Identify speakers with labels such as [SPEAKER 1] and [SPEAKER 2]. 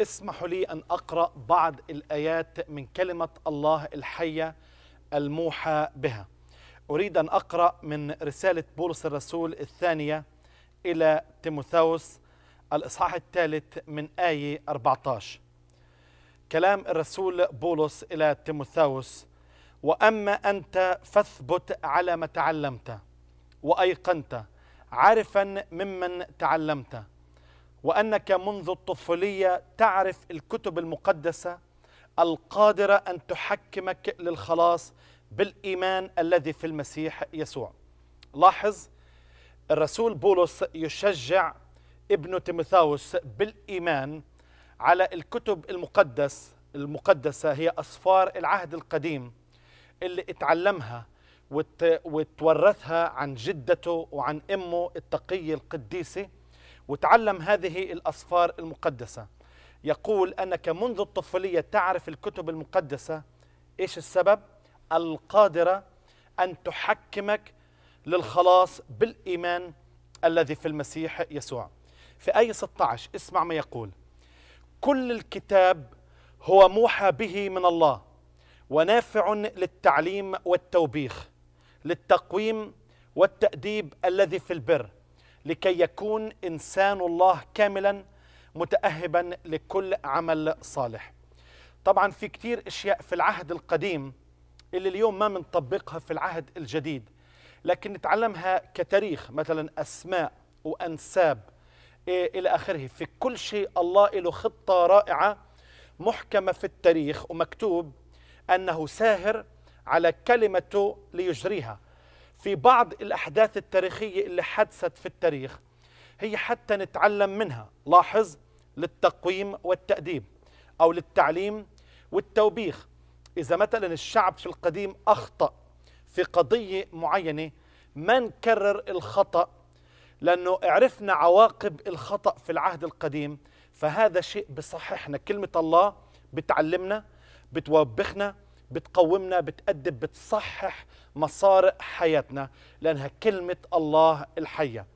[SPEAKER 1] اسمحوا لي أن أقرأ بعض الآيات من كلمة الله الحية الموحى بها أريد أن أقرأ من رسالة بولس الرسول الثانية إلى تيموثاوس الإصحاح الثالث من آية 14 كلام الرسول بولس إلى تيموثاوس وأما أنت فاثبت على ما تعلمت وأيقنت عارفا ممن تعلمت وأنك منذ الطفولية تعرف الكتب المقدسة القادرة أن تحكمك للخلاص بالإيمان الذي في المسيح يسوع لاحظ الرسول بولس يشجع ابن تيموثاوس بالإيمان على الكتب المقدس المقدسة هي أسفار العهد القديم اللي اتعلمها وتورثها عن جدته وعن امه التقيه القديسه وتعلم هذه الأصفار المقدسة يقول أنك منذ الطفولية تعرف الكتب المقدسة إيش السبب؟ القادرة أن تحكمك للخلاص بالإيمان الذي في المسيح يسوع في أي 16 اسمع ما يقول كل الكتاب هو موحى به من الله ونافع للتعليم والتوبيخ للتقويم والتأديب الذي في البر لكي يكون إنسان الله كاملا متأهبا لكل عمل صالح طبعا في كتير إشياء في العهد القديم اللي اليوم ما بنطبقها في العهد الجديد لكن نتعلمها كتاريخ مثلا أسماء وأنساب إيه، إلى آخره في كل شيء الله له خطة رائعة محكمة في التاريخ ومكتوب أنه ساهر على كلمته ليجريها في بعض الأحداث التاريخية اللي حدثت في التاريخ هي حتى نتعلم منها لاحظ للتقويم والتأديب أو للتعليم والتوبيخ إذا مثلا الشعب في القديم أخطأ في قضية معينة ما نكرر الخطأ لأنه عرفنا عواقب الخطأ في العهد القديم فهذا شيء بصححنا كلمة الله بتعلمنا بتوبخنا بتقومنا بتأدب بتصحح مصارع حياتنا لأنها كلمة الله الحية